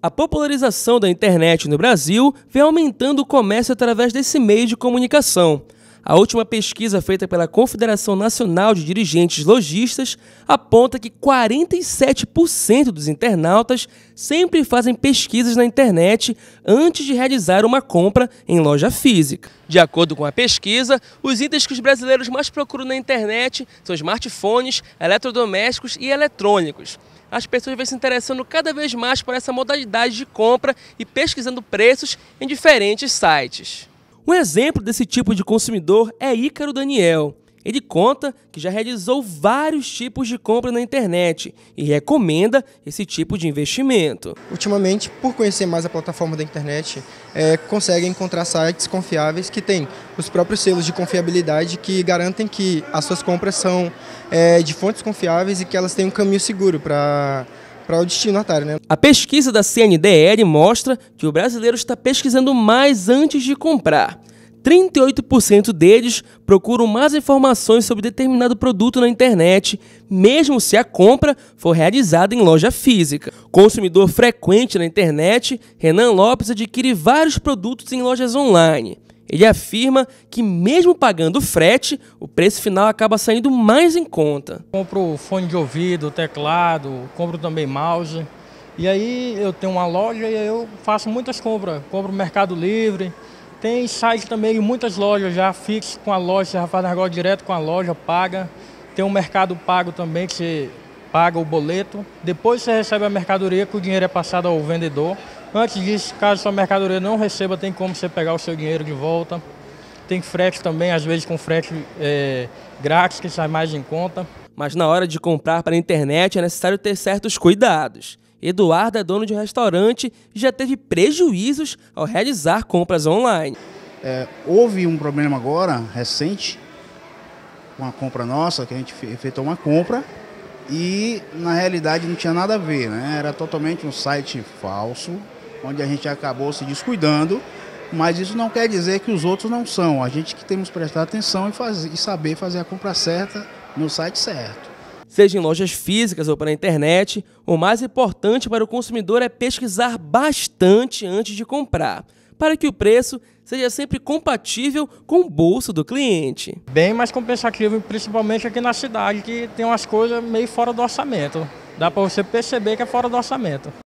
A popularização da internet no Brasil vem aumentando o comércio através desse meio de comunicação. A última pesquisa feita pela Confederação Nacional de Dirigentes Logistas aponta que 47% dos internautas sempre fazem pesquisas na internet antes de realizar uma compra em loja física. De acordo com a pesquisa, os itens que os brasileiros mais procuram na internet são smartphones, eletrodomésticos e eletrônicos as pessoas vêm se interessando cada vez mais por essa modalidade de compra e pesquisando preços em diferentes sites. Um exemplo desse tipo de consumidor é Ícaro Daniel. Ele conta que já realizou vários tipos de compra na internet e recomenda esse tipo de investimento. Ultimamente, por conhecer mais a plataforma da internet, é, consegue encontrar sites confiáveis que têm os próprios selos de confiabilidade que garantem que as suas compras são é, de fontes confiáveis e que elas têm um caminho seguro para para o destinatário. Né? A pesquisa da CNDL mostra que o brasileiro está pesquisando mais antes de comprar. 38% deles procuram mais informações sobre determinado produto na internet, mesmo se a compra for realizada em loja física. Consumidor frequente na internet, Renan Lopes adquire vários produtos em lojas online. Ele afirma que, mesmo pagando frete, o preço final acaba saindo mais em conta. Compro fone de ouvido, teclado, compro também mouse. E aí eu tenho uma loja e eu faço muitas compras. Compro Mercado Livre, tem site também e muitas lojas já fixas com a loja, você já faz negócio direto com a loja, paga. Tem um mercado pago também, que você paga o boleto. Depois você recebe a mercadoria, que o dinheiro é passado ao vendedor. Antes disso, caso sua mercadoria não receba, tem como você pegar o seu dinheiro de volta. Tem frete também, às vezes com frete é, grátis, que sai mais em conta. Mas na hora de comprar a internet é necessário ter certos cuidados. Eduardo é dono de um restaurante e já teve prejuízos ao realizar compras online. É, houve um problema agora, recente, com a compra nossa, que a gente efetuou uma compra e na realidade não tinha nada a ver, né? Era totalmente um site falso, onde a gente acabou se descuidando, mas isso não quer dizer que os outros não são. A gente que temos que prestar atenção e, fazer, e saber fazer a compra certa no site certo seja em lojas físicas ou pela internet, o mais importante para o consumidor é pesquisar bastante antes de comprar, para que o preço seja sempre compatível com o bolso do cliente. Bem mais compensativo, principalmente aqui na cidade, que tem umas coisas meio fora do orçamento. Dá para você perceber que é fora do orçamento.